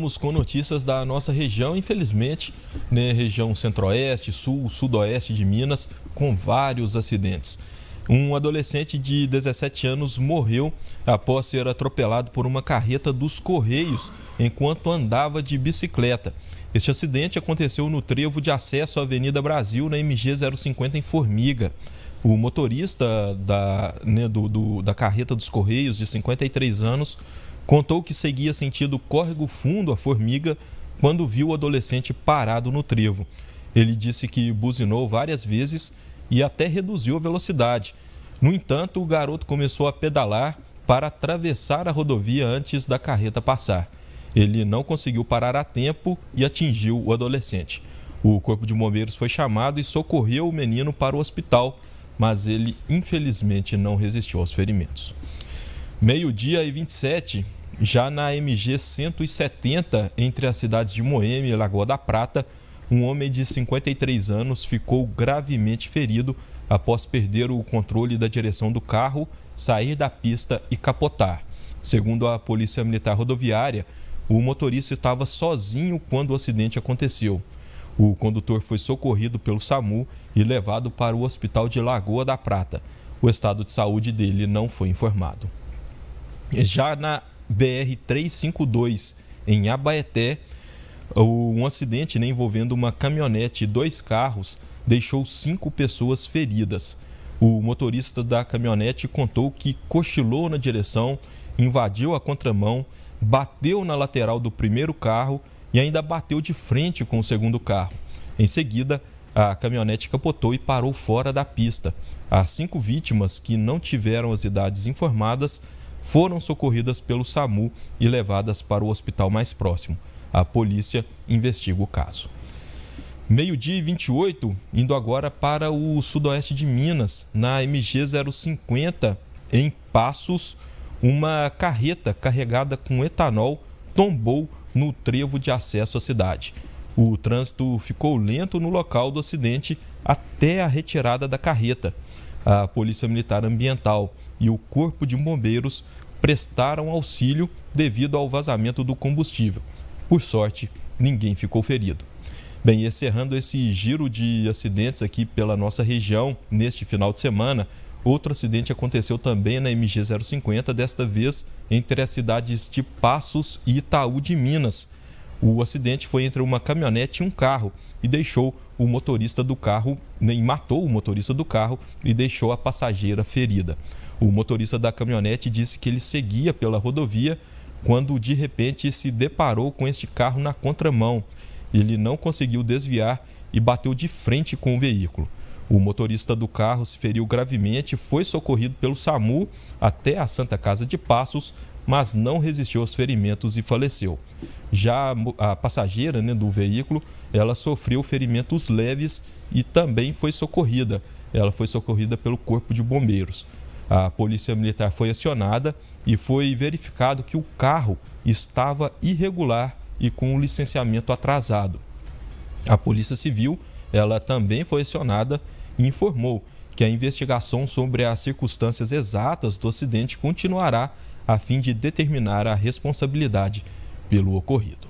Vamos com notícias da nossa região, infelizmente, né, região centro-oeste, sul, sudoeste de Minas, com vários acidentes. Um adolescente de 17 anos morreu após ser atropelado por uma carreta dos Correios enquanto andava de bicicleta. Este acidente aconteceu no trevo de acesso à Avenida Brasil, na MG 050 em Formiga. O motorista da, né, do, do, da carreta dos Correios, de 53 anos, Contou que seguia sentido córrego fundo a formiga quando viu o adolescente parado no trevo. Ele disse que buzinou várias vezes e até reduziu a velocidade. No entanto, o garoto começou a pedalar para atravessar a rodovia antes da carreta passar. Ele não conseguiu parar a tempo e atingiu o adolescente. O corpo de bombeiros foi chamado e socorreu o menino para o hospital, mas ele infelizmente não resistiu aos ferimentos. Meio-dia e 27, já na MG 170, entre as cidades de Moema e Lagoa da Prata, um homem de 53 anos ficou gravemente ferido após perder o controle da direção do carro, sair da pista e capotar. Segundo a Polícia Militar Rodoviária, o motorista estava sozinho quando o acidente aconteceu. O condutor foi socorrido pelo SAMU e levado para o Hospital de Lagoa da Prata. O estado de saúde dele não foi informado. Já na BR-352, em Abaeté, um acidente né, envolvendo uma caminhonete e dois carros deixou cinco pessoas feridas. O motorista da caminhonete contou que cochilou na direção, invadiu a contramão, bateu na lateral do primeiro carro e ainda bateu de frente com o segundo carro. Em seguida, a caminhonete capotou e parou fora da pista. As cinco vítimas, que não tiveram as idades informadas, foram socorridas pelo SAMU e levadas para o hospital mais próximo. A polícia investiga o caso. Meio-dia e 28, indo agora para o sudoeste de Minas, na MG 050, em Passos, uma carreta carregada com etanol tombou no trevo de acesso à cidade. O trânsito ficou lento no local do acidente até a retirada da carreta a Polícia Militar Ambiental e o Corpo de Bombeiros prestaram auxílio devido ao vazamento do combustível. Por sorte, ninguém ficou ferido. Bem, encerrando esse giro de acidentes aqui pela nossa região neste final de semana, outro acidente aconteceu também na MG 050, desta vez entre as cidades de Passos e Itaú de Minas. O acidente foi entre uma caminhonete e um carro e deixou o motorista do carro, nem matou o motorista do carro e deixou a passageira ferida. O motorista da caminhonete disse que ele seguia pela rodovia quando de repente se deparou com este carro na contramão. Ele não conseguiu desviar e bateu de frente com o veículo. O motorista do carro se feriu gravemente, foi socorrido pelo SAMU até a Santa Casa de Passos, mas não resistiu aos ferimentos e faleceu. Já a passageira né, do veículo, ela sofreu ferimentos leves e também foi socorrida. Ela foi socorrida pelo Corpo de Bombeiros. A Polícia Militar foi acionada e foi verificado que o carro estava irregular e com o licenciamento atrasado. A Polícia Civil, ela também foi acionada e informou que a investigação sobre as circunstâncias exatas do acidente continuará a fim de determinar a responsabilidade pelo ocorrido.